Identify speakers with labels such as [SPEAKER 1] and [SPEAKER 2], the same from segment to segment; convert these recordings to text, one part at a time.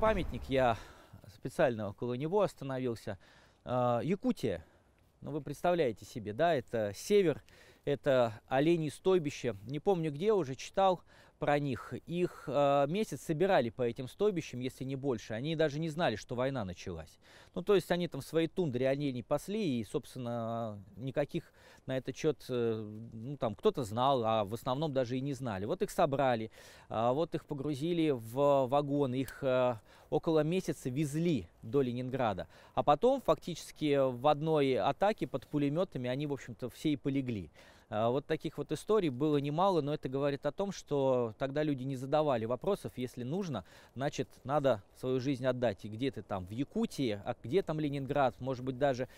[SPEAKER 1] памятник, я специально около него остановился. А, Якутия, ну вы представляете себе, да, это север, это оленей стойбище. Не помню где, уже читал про них. Их э, месяц собирали по этим стойбищам, если не больше. Они даже не знали, что война началась. Ну, то есть они там в своей тундре они не пасли, и, собственно, никаких на этот счет, э, ну, там, кто-то знал, а в основном даже и не знали. Вот их собрали, э, вот их погрузили в вагон, их э, около месяца везли до Ленинграда. А потом, фактически, в одной атаке под пулеметами они, в общем-то, все и полегли. А, вот таких вот историй было немало, но это говорит о том, что тогда люди не задавали вопросов, если нужно, значит, надо свою жизнь отдать. И где ты там, в Якутии, а где там Ленинград, может быть, даже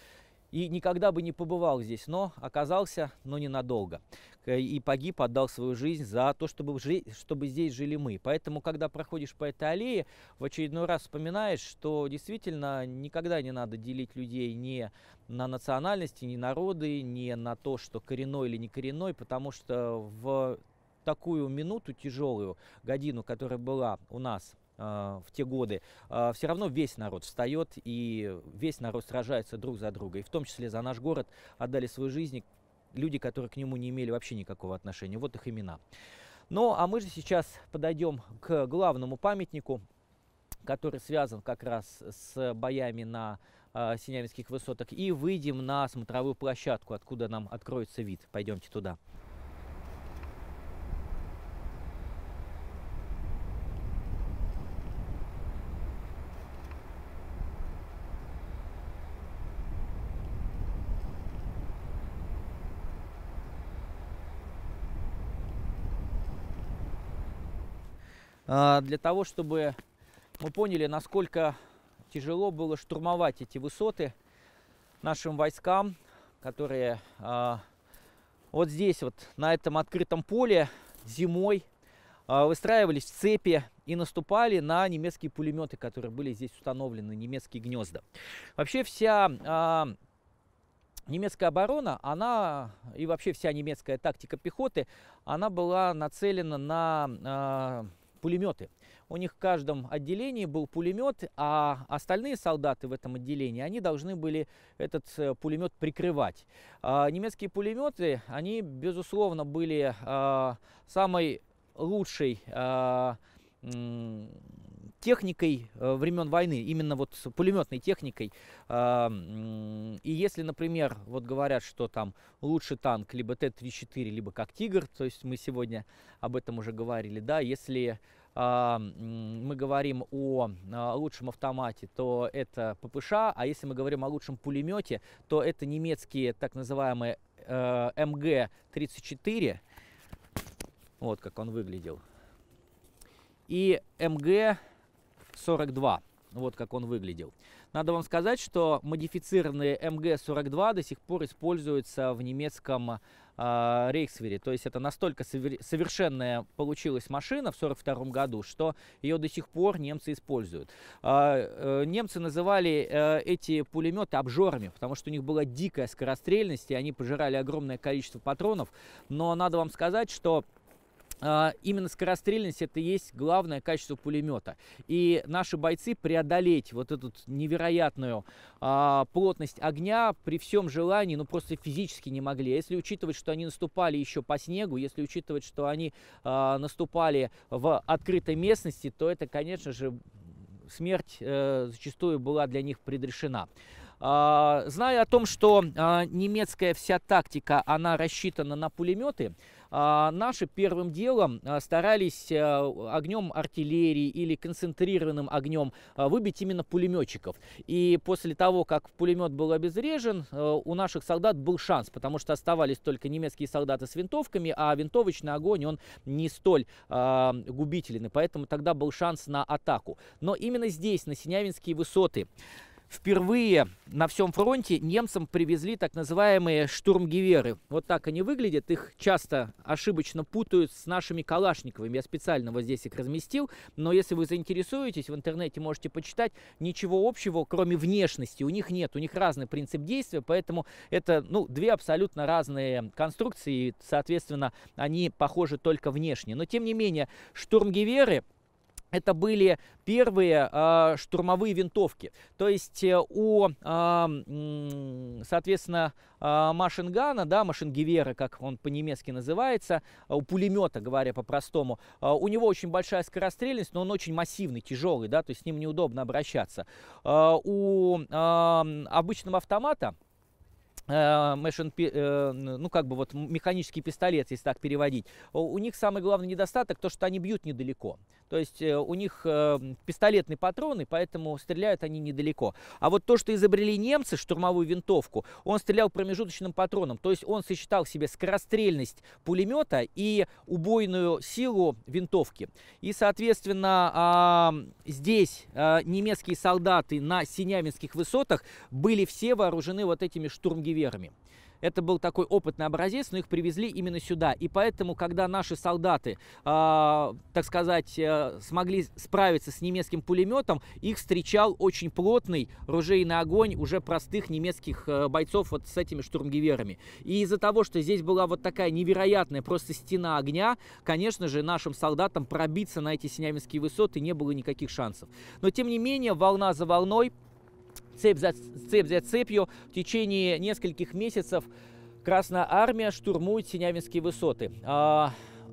[SPEAKER 1] и никогда бы не побывал здесь, но оказался, но ненадолго. И погиб, отдал свою жизнь за то, чтобы, жи чтобы здесь жили мы. Поэтому, когда проходишь по этой аллее, в очередной раз вспоминаешь, что действительно никогда не надо делить людей ни на национальности, ни народы, ни на то, что коренной или не коренной, потому что в такую минуту тяжелую, годину, которая была у нас а, в те годы, а, все равно весь народ встает и весь народ сражается друг за друга. И в том числе за наш город отдали свою жизнь люди, которые к нему не имели вообще никакого отношения. Вот их имена. Ну, а мы же сейчас подойдем к главному памятнику, который связан как раз с боями на э, Синявинских высотах. И выйдем на смотровую площадку, откуда нам откроется вид. Пойдемте туда. А, для того, чтобы мы поняли, насколько тяжело было штурмовать эти высоты нашим войскам, которые а, вот здесь вот на этом открытом поле зимой а, выстраивались в цепи и наступали на немецкие пулеметы, которые были здесь установлены, немецкие гнезда. Вообще вся немецкая оборона, она и вообще вся немецкая тактика пехоты, она была нацелена на пулеметы. У них в каждом отделении был пулемет, а остальные солдаты в этом отделении, они должны были этот э, пулемет прикрывать. А, немецкие пулеметы, они, безусловно, были а, самой лучшей а, техникой э, времен войны, именно вот пулеметной техникой. А, и если, например, вот говорят, что там лучше танк либо Т-34, либо как Тигр, то есть мы сегодня об этом уже говорили, да, если а, мы говорим о а, лучшем автомате, то это ППШ, а если мы говорим о лучшем пулемете, то это немецкие так называемые э, МГ-34, вот как он выглядел, и МГ-34. МГ-42. Вот как он выглядел. Надо вам сказать, что модифицированные МГ-42 до сих пор используются в немецком э, Рейхсвере. То есть это настолько совершенная получилась машина в 1942 году, что ее до сих пор немцы используют. Э, э, немцы называли э, эти пулеметы обжорами, потому что у них была дикая скорострельность, и они пожирали огромное количество патронов. Но надо вам сказать, что а, именно скорострельность это и есть главное качество пулемета. И наши бойцы преодолеть вот эту невероятную а, плотность огня при всем желании, ну просто физически не могли. А если учитывать, что они наступали еще по снегу, если учитывать, что они наступали в открытой местности, то это, конечно же, смерть э, зачастую была для них предрешена. зная о том, что немецкая вся тактика, она рассчитана на пулеметы, а, наши первым делом а, старались э, огнем артиллерии или концентрированным огнем а, выбить именно пулеметчиков. И после того, как пулемет был обезврежен, э, у наших солдат был шанс, потому что оставались только немецкие солдаты с винтовками, а винтовочный огонь, он не столь губительный поэтому тогда был шанс на атаку. Но именно здесь, на Синявинские высоты, Впервые на всем фронте немцам привезли так называемые штурмгеверы. Вот так они выглядят. Их часто ошибочно путают с нашими калашниковыми. Я специально вот здесь их разместил. Но если вы заинтересуетесь, в интернете можете почитать. Ничего общего, кроме внешности, у них нет. У них разный принцип действия, поэтому это ну, две абсолютно разные конструкции. И, соответственно, они похожи только внешне. Но, тем не менее, штурмгеверы это были первые а, штурмовые винтовки. То есть э, у, а, соответственно, а, машингана, да, машингевера, как он по-немецки называется, у пулемета, говоря по-простому, у него очень большая скорострельность, но он очень массивный, тяжелый, да, то есть с ним неудобно обращаться. у обычного автомата машин, э, э, ну как бы вот механический пистолет, если так переводить, у них самый главный недостаток то, что они бьют недалеко. То есть э, у них пистолетные патроны, поэтому стреляют они недалеко. А вот то, что изобрели немцы, штурмовую винтовку, он стрелял промежуточным патроном. То есть он сочетал в себе скорострельность пулемета и убойную силу винтовки. И, соответственно, а, здесь а, немецкие солдаты на Синяминских высотах были все вооружены вот этими штурмгивенами универами. Это был такой опытный образец, но их привезли именно сюда. И поэтому, когда наши солдаты, э, так сказать, э, смогли справиться с немецким пулеметом, их встречал очень плотный ружейный огонь уже простых немецких э, бойцов вот с этими штурмгеверами. И из-за того, что здесь была вот такая невероятная просто стена огня, конечно же, нашим солдатам пробиться на эти Синявинские высоты не было никаких шансов. Но, тем не менее, волна за волной цепь за, цепь за цепью в течение нескольких месяцев Красная Армия штурмует Синявинские высоты. А,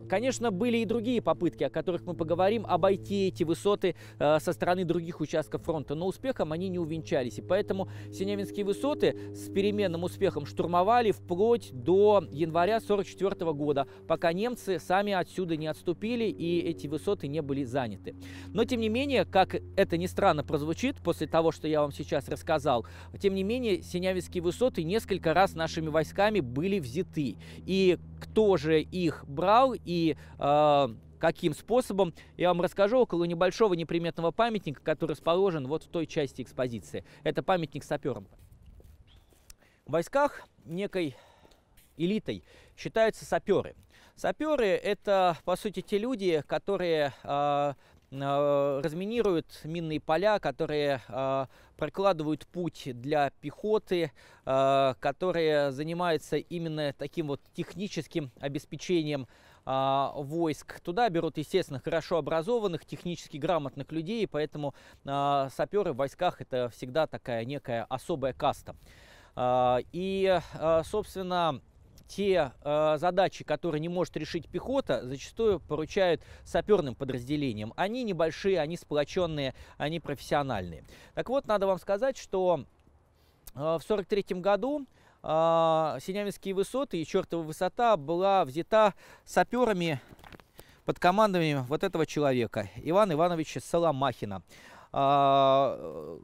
[SPEAKER 1] Конечно, были и другие попытки, о которых мы поговорим, обойти эти высоты э, со стороны других участков фронта, но успехом они не увенчались. И поэтому Синявинские высоты с переменным успехом штурмовали вплоть до января 1944 года, пока немцы сами отсюда не отступили и эти высоты не были заняты. Но, тем не менее, как это ни странно прозвучит после того, что я вам сейчас рассказал, тем не менее, Синявинские высоты несколько раз нашими войсками были взяты. И кто же их брал и э, каким способом, я вам расскажу около небольшого неприметного памятника, который расположен вот в той части экспозиции. Это памятник саперам. В войсках некой элитой считаются саперы. Саперы – это, по сути, те люди, которые э, разминируют минные поля, которые э, прокладывают путь для пехоты, э, которые занимаются именно таким вот техническим обеспечением а, войск. Туда берут, естественно, хорошо образованных, технически грамотных людей, поэтому а, саперы в войсках это всегда такая некая особая каста. А, и, а, собственно, те э, задачи, которые не может решить пехота, зачастую поручают саперным подразделениям. Они небольшие, они сплоченные, они профессиональные. Так вот, надо вам сказать, что э, в 1943 году а, Синявинские высоты и чертова высота была взята саперами под командованием вот этого человека, Ивана Ивановича Соломахина. А,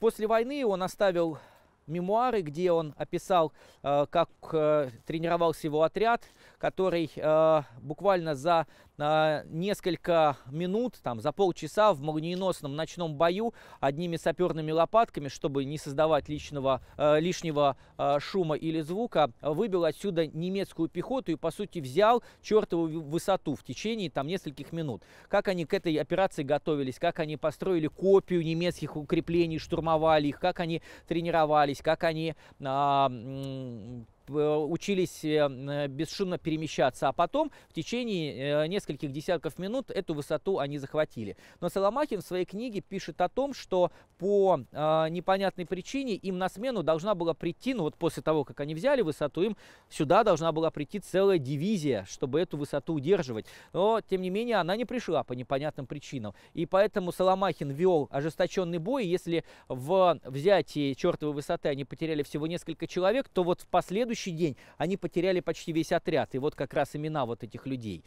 [SPEAKER 1] после войны он оставил мемуары, где он описал, а, как э, тренировался его отряд, который э, буквально за э, несколько минут, там, за полчаса в молниеносном ночном бою одними саперными лопатками, чтобы не создавать личного, э, лишнего э, шума или звука, выбил отсюда немецкую пехоту и, по сути, взял чертову высоту в течение там нескольких минут. Как они к этой операции готовились, как они построили копию немецких укреплений, штурмовали их, как они тренировались, как они э, Э, учились э, бесшумно перемещаться, а потом в течение э, нескольких десятков минут эту высоту они захватили. Но Соломахин в своей книге пишет о том, что по непонятной причине им на смену должна была прийти, ну вот после того, как они взяли высоту, им сюда должна была прийти целая дивизия, чтобы эту высоту удерживать. Но, тем не менее, она не пришла по непонятным причинам. И поэтому Соломахин вел ожесточенный бой. Если в взятии чертовой высоты они потеряли всего несколько человек, то вот в последующем следующий день они потеряли почти весь отряд. И вот как раз имена вот этих людей.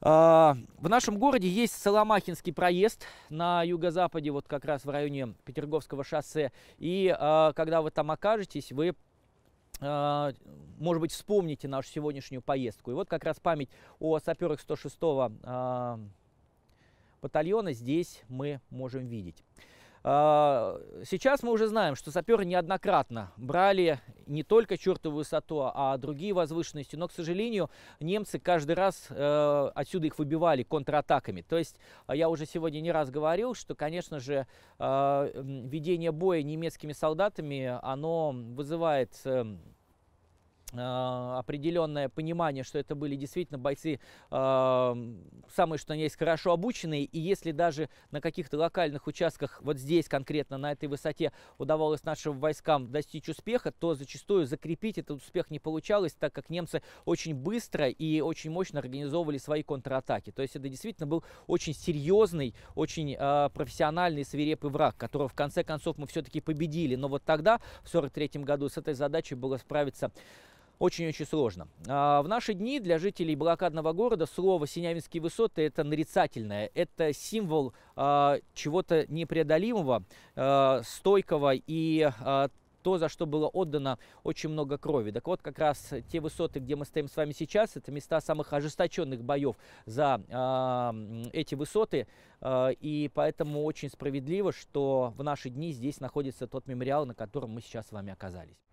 [SPEAKER 1] А, в нашем городе есть Соломахинский проезд на юго-западе, вот как раз в районе Петерговского шоссе. И а, когда вы там окажетесь, вы а, может быть, вспомните нашу сегодняшнюю поездку. И вот как раз память о саперах 106-го батальона здесь мы можем видеть. Сейчас мы уже знаем, что саперы неоднократно брали не только чертову высоту, а другие возвышенности. Но, к сожалению, немцы каждый раз э, отсюда их выбивали контратаками. То есть э, я уже сегодня не раз говорил, что, конечно же, э, ведение боя немецкими солдатами, оно вызывает... Э, а, определенное понимание, что это были действительно бойцы э, самые, что они есть, хорошо обученные. И если даже на каких-то локальных участках, вот здесь конкретно, на этой высоте, удавалось нашим войскам достичь успеха, то зачастую закрепить этот успех не получалось, так как немцы очень быстро и очень мощно организовывали свои контратаки. То есть это действительно был очень серьезный, очень э, профессиональный, свирепый враг, которого в конце концов мы все-таки победили. Но вот тогда, в 1943 году, с этой задачей было справиться очень-очень сложно. А, в наши дни для жителей блокадного города слово «Синявинские высоты» – это нарицательное, это символ а, чего-то непреодолимого, а, стойкого и то, за что было отдано очень много крови. Так вот, как раз те высоты, где мы стоим с вами сейчас, это места самых ожесточенных боев за эти высоты. и поэтому очень справедливо, что в наши дни здесь находится тот мемориал, на котором мы сейчас с вами оказались.